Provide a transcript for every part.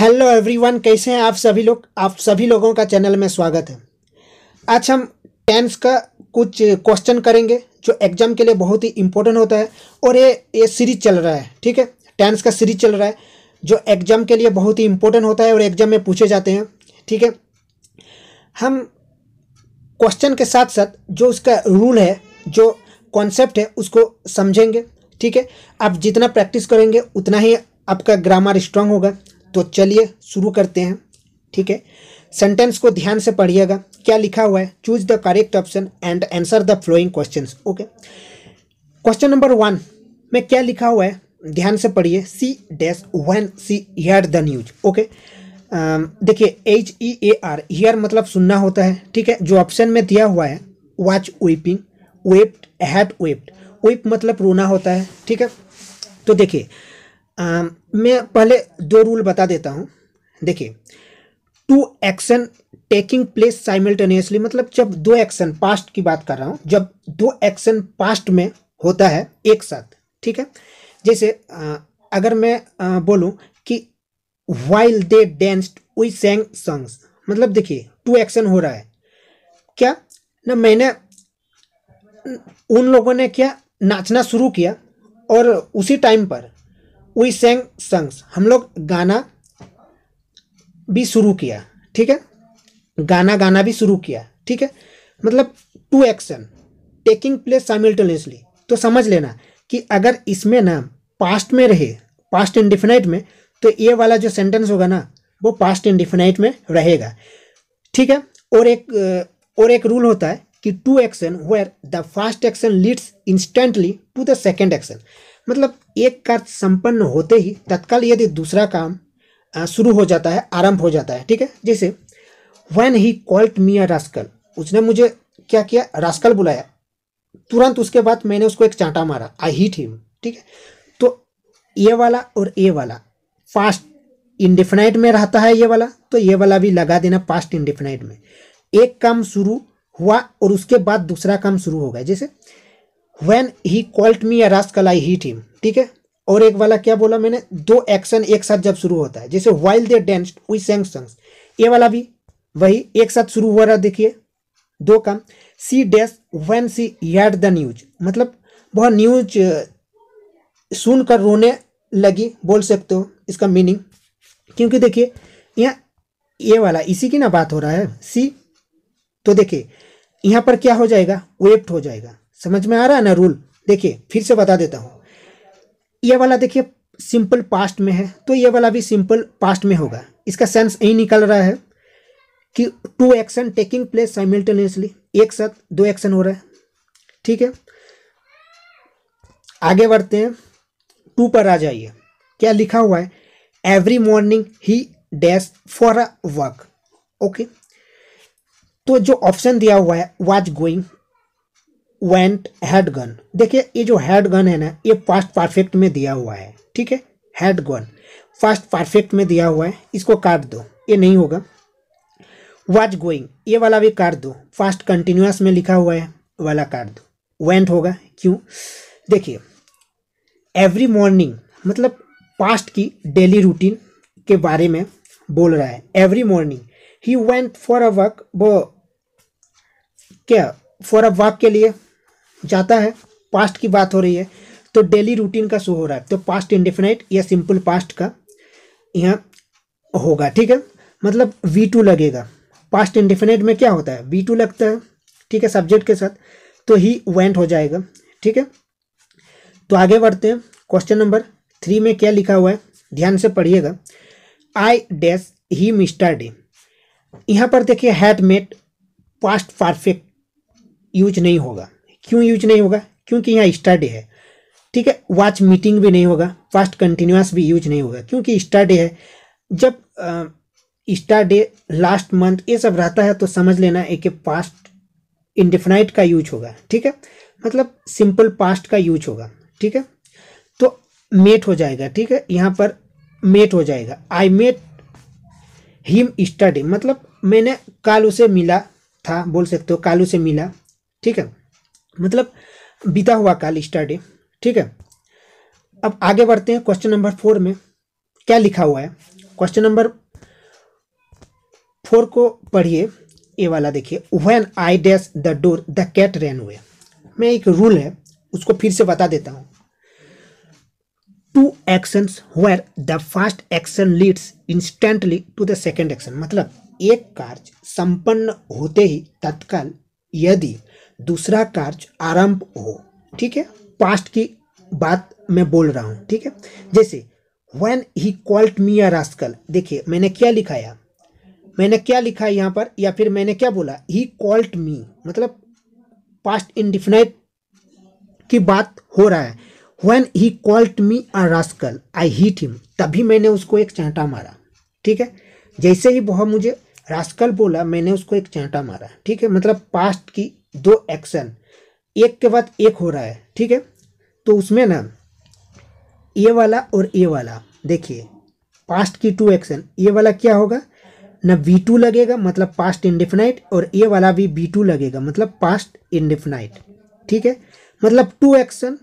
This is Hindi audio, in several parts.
हेलो एवरीवन कैसे हैं आप सभी लोग आप सभी लोगों का चैनल में स्वागत है आज हम टेंस का कुछ क्वेश्चन करेंगे जो एग्जाम के लिए बहुत ही इम्पोर्टेंट होता है और ये ये सीरीज चल रहा है ठीक है टेंस का सीरीज चल रहा है जो एग्जाम के लिए बहुत ही इम्पोर्टेंट होता है और एग्जाम में पूछे जाते हैं ठीक है हम क्वेश्चन के साथ साथ जो उसका रूल है जो कॉन्सेप्ट है उसको समझेंगे ठीक है आप जितना प्रैक्टिस करेंगे उतना ही आपका ग्रामर स्ट्रांग होगा तो चलिए शुरू करते हैं ठीक है सेंटेंस को ध्यान से पढ़िएगा क्या लिखा हुआ है choose the correct option and answer the following question okay question number one में क्या लिखा हुआ है ध्यान से पढ़िए she dash when she hear the news okay देखिए H E A R hear मतलब सुनना होता है ठीक है जो ऑप्शन में दिया हुआ है was weeping wept had wept weep मतलब रोना होता है ठीक है तो देखिए मैं पहले दो रूल बता देता हूँ देखिए two action taking place simultaneously मतलब जब दो एक्शन पास्ट की बात कर रहा हूँ जब दो एक्शन पास्ट में होता है एक साथ ठीक है जैसे आ, अगर मैं बोलूँ कि while they danced we sang songs मतलब देखिए टू एक्शन हो रहा है क्या ना मैंने उन लोगों ने क्या नाचना शुरू किया और उसी टाइम पर वी सेंग संग्स हम लोग गाना भी शुरू किया ठीक है गाना गाना भी शुरू किया ठीक है मतलब two action taking place simultaneously तो समझ लेना कि अगर इसमें ना पास्ट में रहे पास्ट इंडिफिनाइट में तो ये वाला जो सेंटेंस होगा ना वो पास्ट इंडिफिनाइट में रहेगा ठीक है और एक और एक रूल होता है कि two action where the first action leads instantly to the second action मतलब एक कार्य संपन्न होते ही तत्काल यदि दूसरा काम शुरू हो जाता है आरंभ हो जाता है ठीक है जैसे when he called me a rascal उसने मुझे क्या किया रास्कल बुलाया तुरंत उसके बाद मैंने उसको एक चांटा मारा आई हीट हिम ठीक है तो ये वाला और ए वाला फास्ट इंडिफिनाइट में रहता है ये वाला तो ये वाला भी लगा देना पास्ट इंडिफिनाइट में एक काम शुरू हुआ और उसके बाद दूसरा काम शुरू हो गया जैसे वेन ही कॉल्ट मी या रास्कल आई हीट हिम ठीक है और एक वाला क्या बोला मैंने दो एक्शन एक साथ जब शुरू होता है जैसे while they dance we sang songs ये वाला भी वही एक साथ शुरू हो रहा देखिए दो काम she dash when she heard the news मतलब वह न्यूज सुनकर रोने लगी बोल सकते हो इसका मीनिंग क्योंकि देखिए यहाँ ये वाला इसी की ना बात हो रहा है सी तो देखिए यहाँ पर क्या हो जाएगा वेप्ट हो जाएगा समझ में आ रहा है ना रूल देखिए फिर से बता देता हूँ ये वाला देखिए सिंपल पास्ट में है तो ये वाला भी सिंपल पास्ट में होगा इसका सेंस यही निकल रहा है कि two action taking place simultaneously एक साथ दो एक्शन हो रहा है ठीक है आगे बढ़ते हैं टू पर आ जाइए क्या लिखा हुआ है every morning he dash for a walk okay तो जो ऑप्शन दिया हुआ है was going went had gone देखिए ये जो हैड गन है ना ये फास्ट परफेक्ट में दिया हुआ है ठीक है हेड गन फास्ट परफेक्ट में दिया हुआ है इसको काट दो ये नहीं होगा वाज गोइंग ये वाला भी काट दो फास्ट कंटिन्यूस में लिखा हुआ है वाला काट दो वेंट होगा क्यों देखिए एवरी मॉर्निंग मतलब पास्ट की डेली रूटीन के बारे में बोल रहा है every morning he went for a walk वो क्या फॉर अ वर्क के लिए जाता है पास्ट की बात हो रही है तो डेली रूटीन का शो हो रहा है तो पास्ट इंडिफिनाइट या सिंपल पास्ट का यहाँ होगा ठीक है मतलब वी टू लगेगा पास्ट इंडिफिनाइट में क्या होता है वी टू लगता है ठीक है सब्जेक्ट के साथ तो ही वेंट हो जाएगा ठीक है तो आगे बढ़ते हैं क्वेश्चन नंबर थ्री में क्या लिखा हुआ है ध्यान से पढ़िएगा I dash him yesterday यहाँ पर देखिए had met past perfect use नहीं होगा क्यों यूज नहीं होगा क्योंकि यहाँ स्टडी है ठीक है वॉच मीटिंग भी नहीं होगा फास्ट कंटिन्यूस भी यूज नहीं होगा क्योंकि स्टडी है जब आ, स्टार डे लास्ट मंथ ये सब रहता है तो समझ लेना एक पास्ट इंडिफिनाइट का यूज होगा ठीक है मतलब सिंपल पास्ट का यूज होगा ठीक है तो मेट हो जाएगा ठीक है यहाँ पर मेट हो जाएगा आई मेट हिम स्टडी मतलब मैंने कालू से मिला था बोल सकते हो कालू से मिला ठीक है मतलब बीता हुआ काल स्टडी ठीक है अब आगे बढ़ते हैं क्वेश्चन नंबर फोर में क्या लिखा हुआ है क्वेश्चन नंबर फोर को पढ़िए ये वाला देखिए when I dash the door the cat ran हुए मैं एक रूल है उसको फिर से बता देता हूँ two actions where the first action leads instantly to the second action मतलब एक कार्य संपन्न होते ही तत्काल यदि दूसरा कार्य आरंभ हो ठीक है पास्ट की बात मैं बोल रहा हूं ठीक है जैसे when he called me a rascal देखिए मैंने क्या लिखाया मैंने क्या लिखा है पर या फिर मैंने क्या बोला ही कॉल्ट मी मतलब पास्ट इनडिफिनाइट की बात हो रहा है when he called me a rascal I hit him तभी मैंने उसको एक चांटा मारा ठीक है जैसे ही वह मुझे रास्कल बोला मैंने उसको एक चांटा मारा ठीक है मतलब पास्ट की दो एक्शन एक के बाद एक हो रहा है ठीक है तो उसमें ना ए वाला और ए वाला देखिए पास्ट की टू एक्शन ए वाला क्या होगा ना वी टू लगेगा मतलब पास्ट इंडिफिनाइट और ए वाला भी वी टू लगेगा मतलब पास्ट इंडिफिनाइट ठीक है मतलब टू एक्शन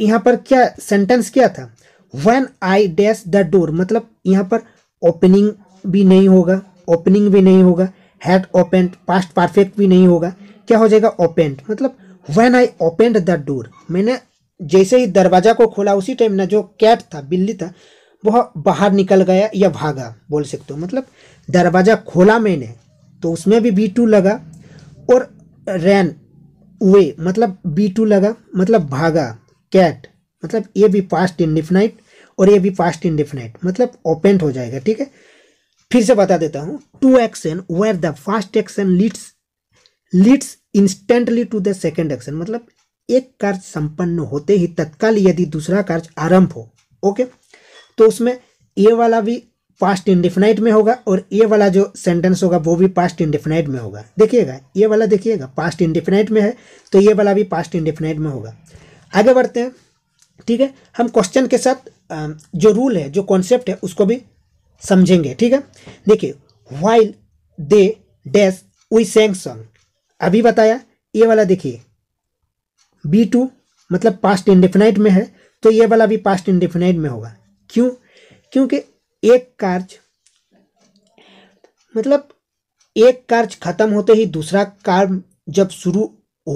यहाँ पर क्या सेंटेंस क्या था when I dash the door मतलब यहाँ पर ओपनिंग भी नहीं होगा ओपनिंग भी नहीं होगा हैड ओपेंड पास्ट परफेक्ट भी नहीं होगा क्या हो जाएगा ओपेंड मतलब when I opened the door मैंने जैसे ही दरवाज़ा को खोला उसी टाइम ना जो कैट था बिल्ली था वह बाहर निकल गया या भागा बोल सकते हो मतलब दरवाज़ा खोला मैंने तो उसमें भी बी टू लगा और रैन वे मतलब बी टू लगा मतलब भागा कैट मतलब ये भी पास्ट इंडिफिनाइट और ये भी पास्ट इंडिफिनाइट मतलब ओपेंट हो जाएगा ठीक है फिर से बता देता हूं two action where the first action leads leads instantly to the second action मतलब एक कार्य संपन्न होते ही तत्काल यदि दूसरा कार्य आरंभ हो ओके तो उसमें ए वाला भी पास्ट इंडिफिनाइट में होगा और ए वाला जो सेंटेंस होगा वो भी पास्ट इंडिफिनाइट में होगा देखिएगा ये वाला देखिएगा पास्ट इंडिफिनाइट में है तो ये वाला भी पास्ट इंडिफिनाइट में होगा आगे बढ़ते हैं ठीक है हम क्वेश्चन के साथ जो रूल है जो कॉन्सेप्ट है उसको भी समझेंगे ठीक है देखिए while they dash we sang song अभी बताया ये वाला देखिए बी टू मतलब पास्ट इंडेफिनाइट में है तो ये वाला भी पास्ट इंडेफिनाइट में होगा क्यों क्योंकि एक कार्य मतलब एक कार्य खत्म होते ही दूसरा कार्य जब शुरू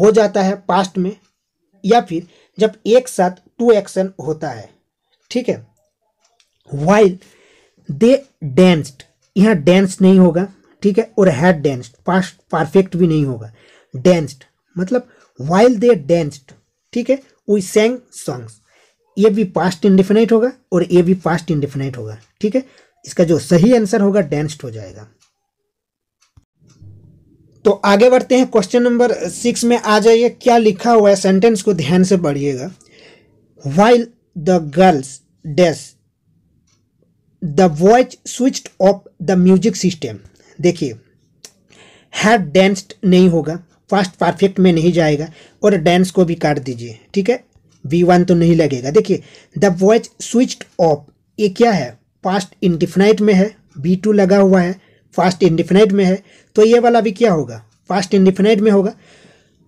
हो जाता है पास्ट में या फिर जब एक साथ टू एक्शन होता है ठीक है वाइल्ड दे डेंस्ड यहाँ डेंस नहीं होगा ठीक है और हैड डेंस्ड पास्ट परफेक्ट भी नहीं होगा डेंस्ड मतलब वाइल दे डेंस्ड ठीक है वी सेंग सॉन्ग्स ये भी पास्ट इंडिफिनाइट होगा और ये भी पास्ट इंडिफिनाइट होगा ठीक है इसका जो सही आंसर होगा डेंस्ड हो जाएगा तो आगे बढ़ते हैं क्वेश्चन नंबर सिक्स में आ जाइए क्या लिखा हुआ है सेंटेंस को ध्यान से पढ़िएगा while the girls dash the boys switch off the music system देखिए हैड डेंस्ड नहीं होगा फास्ट परफेक्ट में नहीं जाएगा और डेंस को भी काट दीजिए ठीक है वी वन तो नहीं लगेगा देखिए द वॉइस स्विच ऑफ ये क्या है फास्ट इंडिफिनाइट में है बी टू लगा हुआ है फास्ट इंडिफिनाइट में है तो ये वाला भी क्या होगा फास्ट इंडिफिनाइट में होगा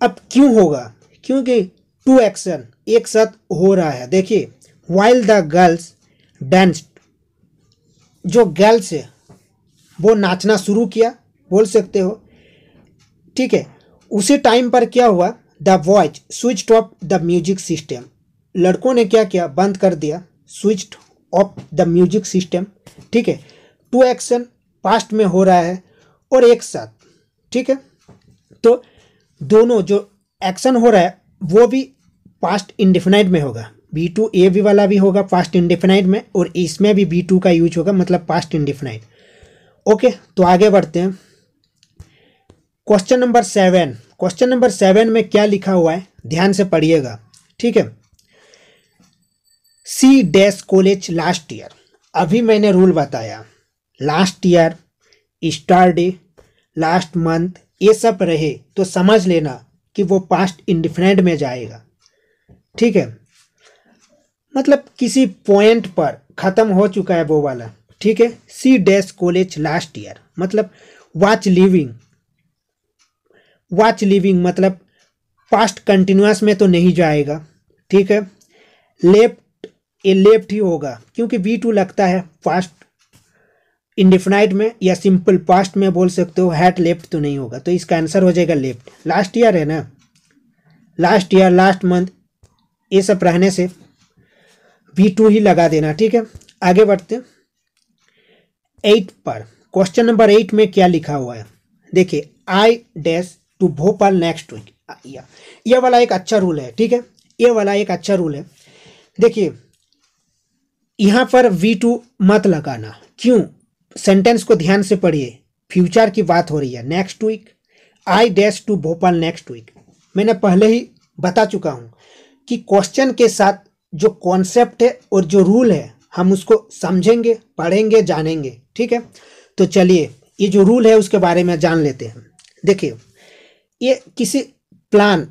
अब क्यों होगा क्योंकि टू एक्शन एक साथ हो रहा है देखिए वाइल द गर्ल्स डांस्ड जो गर्ल्स है वो नाचना शुरू किया बोल सकते हो ठीक है उसी टाइम पर क्या हुआ the boys switch off the music system लड़कों ने क्या किया बंद कर दिया switch off the music system ठीक है टू एक्शन पास्ट में हो रहा है और एक साथ ठीक है तो दोनों जो एक्शन हो रहा है वो भी पास्ट इंडिफिनाइट में होगा बी टू ए वी वाला भी होगा पास्ट इंडिफिनाइट में और इसमें भी बी टू का यूज होगा मतलब पास्ट इंडिफिनाइट ओके तो आगे बढ़ते हैं question number seven question number seven में क्या लिखा हुआ है ध्यान से पढ़िएगा ठीक है she dash college last year अभी मैंने रूल बताया last year yesterday last month ये सब रहे तो समझ लेना कि वो पास्ट इंडिफिनाइट में जाएगा ठीक है मतलब किसी पॉइंट पर ख़त्म हो चुका है वो वाला ठीक है she dash college last year मतलब वाच लिविंग वाच लिविंग मतलब पास्ट कंटिन्यूस में तो नहीं जाएगा ठीक है लेफ्ट ये लेफ्ट ही होगा क्योंकि बी टू लगता है पास्ट इंडिफिनाइट में या सिंपल पास्ट में बोल सकते हो हैट लेफ्ट तो नहीं होगा तो इसका आंसर हो जाएगा लेफ्ट लास्ट ईयर है ना लास्ट ईयर लास्ट मंथ ये सब रहने से वी टू ही लगा देना ठीक है आगे बढ़ते एट पर क्वेश्चन नंबर एट में क्या लिखा हुआ है देखिए I dash to Bhopal next week ये वाला एक अच्छा रूल है ठीक है ये वाला एक अच्छा रूल है देखिए यहां पर वी टू मत लगाना क्यों सेंटेंस को ध्यान से पढ़िए फ्यूचर की बात हो रही है next week I dash to Bhopal next week मैंने पहले ही बता चुका हूं कि क्वेश्चन के साथ जो कॉन्सेप्ट है और जो रूल है हम उसको समझेंगे पढ़ेंगे जानेंगे ठीक है तो चलिए ये जो रूल है उसके बारे में जान लेते हैं देखिए ये किसी प्लान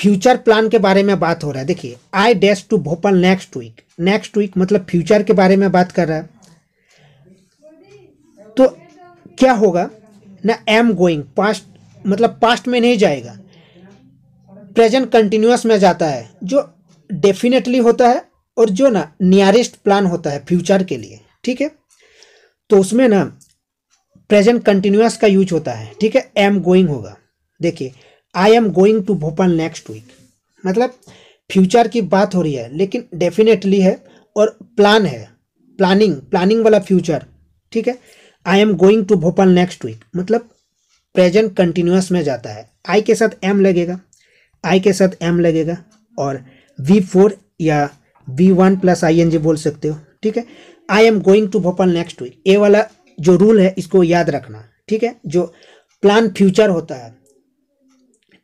फ्यूचर प्लान के बारे में बात हो रहा है देखिए I dash to Bhopal next week next week मतलब फ्यूचर के बारे में बात कर रहा है तो क्या होगा ना एम गोइंग पास्ट मतलब पास्ट में नहीं जाएगा प्रेजेंट कंटिन्यूस में जाता है जो डेफिनेटली होता है और जो ना नियरेस्ट प्लान होता है फ्यूचर के लिए ठीक है तो उसमें ना प्रेजेंट कंटिन्यूस का यूज होता है ठीक है आई एम गोइंग होगा देखिए I am going to Bhopal next week मतलब फ्यूचर की बात हो रही है लेकिन डेफिनेटली है और प्लान है प्लानिंग प्लानिंग वाला फ्यूचर ठीक है I am going to Bhopal next week मतलब प्रेजेंट कंटिन्यूस में जाता है आई के साथ एम लगेगा आई के साथ एम लगेगा और वी फोर या V one plus I N G बोल सकते हो ठीक है I am going to Bhopal next week ए वाला जो रूल है इसको याद रखना ठीक है जो प्लान फ्यूचर होता है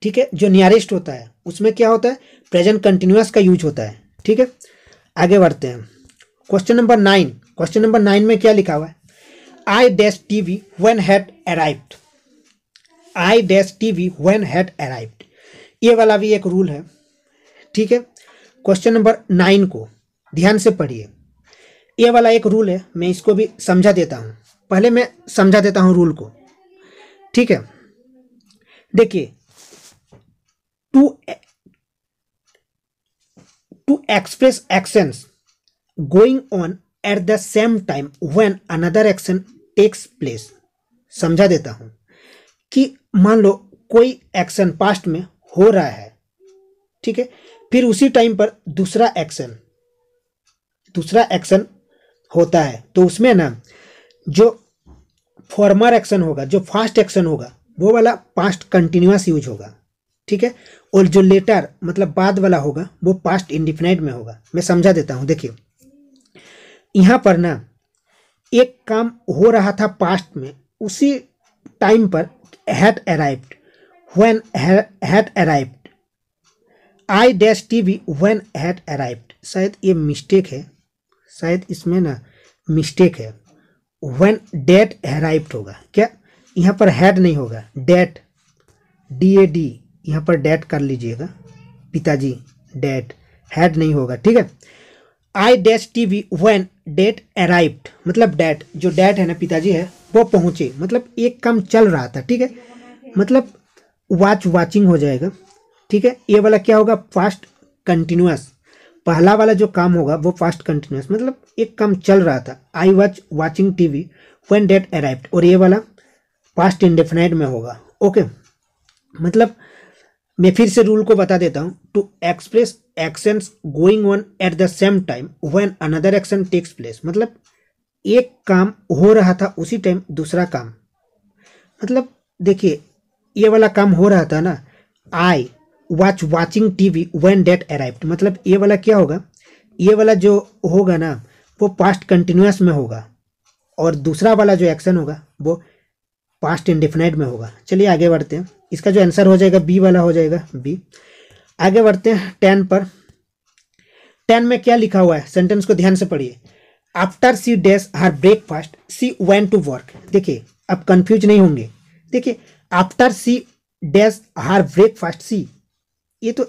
ठीक है जो नियरेस्ट होता है उसमें क्या होता है प्रेजेंट कंटिन्यूस का यूज होता है ठीक है आगे बढ़ते हैं question number nine question number nine में क्या लिखा हुआ है I dash T V when had arrived I dash T V when had arrived ये वाला भी एक रूल है ठीक है क्वेश्चन नंबर नाइन को ध्यान से पढ़िए ये वाला एक रूल है मैं इसको भी समझा देता हूँ पहले मैं समझा देता हूँ रूल को ठीक है देखिए to to express actions going on at the same time when another action takes place समझा देता हूँ कि मान लो कोई एक्शन पास्ट में हो रहा है ठीक है फिर उसी टाइम पर दूसरा एक्शन दूसरा एक्शन होता है तो उसमें ना जो फॉर्मर एक्शन होगा जो फास्ट एक्शन होगा वो वाला पास्ट कंटिन्यूस यूज होगा ठीक है और जो लेटर मतलब बाद वाला होगा वो पास्ट इंडिफिनाइट में होगा मैं समझा देता हूँ देखिए यहाँ पर ना एक काम हो रहा था पास्ट में उसी टाइम पर had arrived when had arrived I dash T V when had arrived शायद ये मिस्टेक है शायद इसमें ना मिस्टेक है वेन डेट अराइव्ड होगा क्या यहाँ पर हैड नहीं होगा डेट डी ए डी यहाँ पर डेट कर लीजिएगा पिताजी डेट हैड नहीं होगा ठीक है I dash T V when dad arrived मतलब डैट जो डैट है ना पिताजी है वो पहुँचे मतलब एक काम चल रहा था ठीक है मतलब वॉच वाच, वाचिंग हो जाएगा ठीक है ये वाला क्या होगा फास्ट कंटिन्यूस पहला वाला जो काम होगा वो फास्ट कंटिन्यूस मतलब एक काम चल रहा था I watch watching TV when dad arrived और ये वाला फास्ट इंडेफिनाइट में होगा ओके मतलब मैं फिर से रूल को बता देता हूँ to express actions going on at the same time when another action takes place मतलब एक काम हो रहा था उसी टाइम दूसरा काम मतलब देखिए ये वाला काम हो रहा था ना I watch watching TV when dad arrived मतलब ये वाला क्या होगा ये वाला जो होगा ना वो पास्ट कंटिन्यूस में होगा और दूसरा वाला जो एक्शन होगा वो पास्ट इंडिफिनाइट में होगा चलिए आगे बढ़ते हैं इसका जो आंसर हो जाएगा बी वाला हो जाएगा बी आगे बढ़ते हैं टेन पर टेन में क्या लिखा हुआ है सेंटेंस को ध्यान से पढ़िए after she does her breakfast she went to work देखिए आप कंफ्यूज नहीं होंगे देखिए after she does her breakfast सी ये तो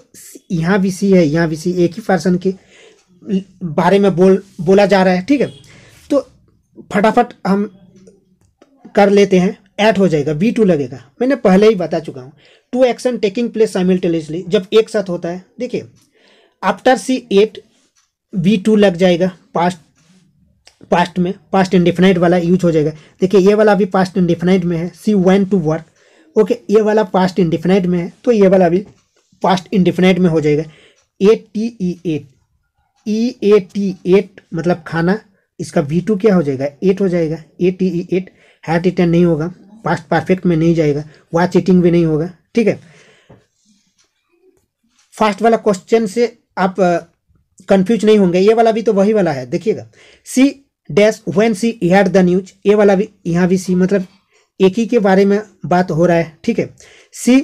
यहाँ भी सी है यहाँ भी सी एक ही पर्सन के बारे में बोल बोला जा रहा है ठीक है तो फटाफट हम कर लेते हैं ऐड हो जाएगा बी टू लगेगा मैंने पहले ही बता चुका हूँ two action taking place simultaneously जब एक साथ होता है देखिए after she ate V two लग जाएगा पास्ट पास्ट में पास्ट इंडिफिनाइट वाला यूज हो जाएगा देखिए ये वाला अभी पास्ट इंडिफिनाइट में है she went to work okay ये वाला पास्ट इंडिफिनाइट में है तो ये वाला भी पास्ट इंडिफिनाइट में हो जाएगा A T E ate E A T ate मतलब खाना इसका वी टू क्या हो जाएगा एट हो जाएगा A T E ate had return नहीं होगा पास्ट परफेक्ट में नहीं जाएगा वाच ईटिंग भी नहीं होगा ठीक है फास्ट वाला क्वेश्चन से आप कंफ्यूज नहीं होंगे ये वाला भी तो वही वाला है देखिएगा she dash when she had the news ये वाला भी यहाँ भी सी मतलब एक ही के बारे में बात हो रहा है ठीक है she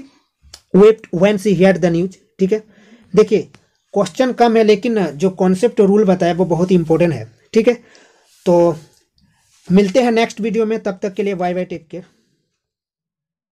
wept when she hear the news ठीक है देखिए क्वेश्चन कम है लेकिन जो कॉन्सेप्ट रूल बताया वो बहुत ही इंपॉर्टेंट है ठीक है तो मिलते हैं नेक्स्ट वीडियो में तब तक के लिए बाय बाय टेक केयर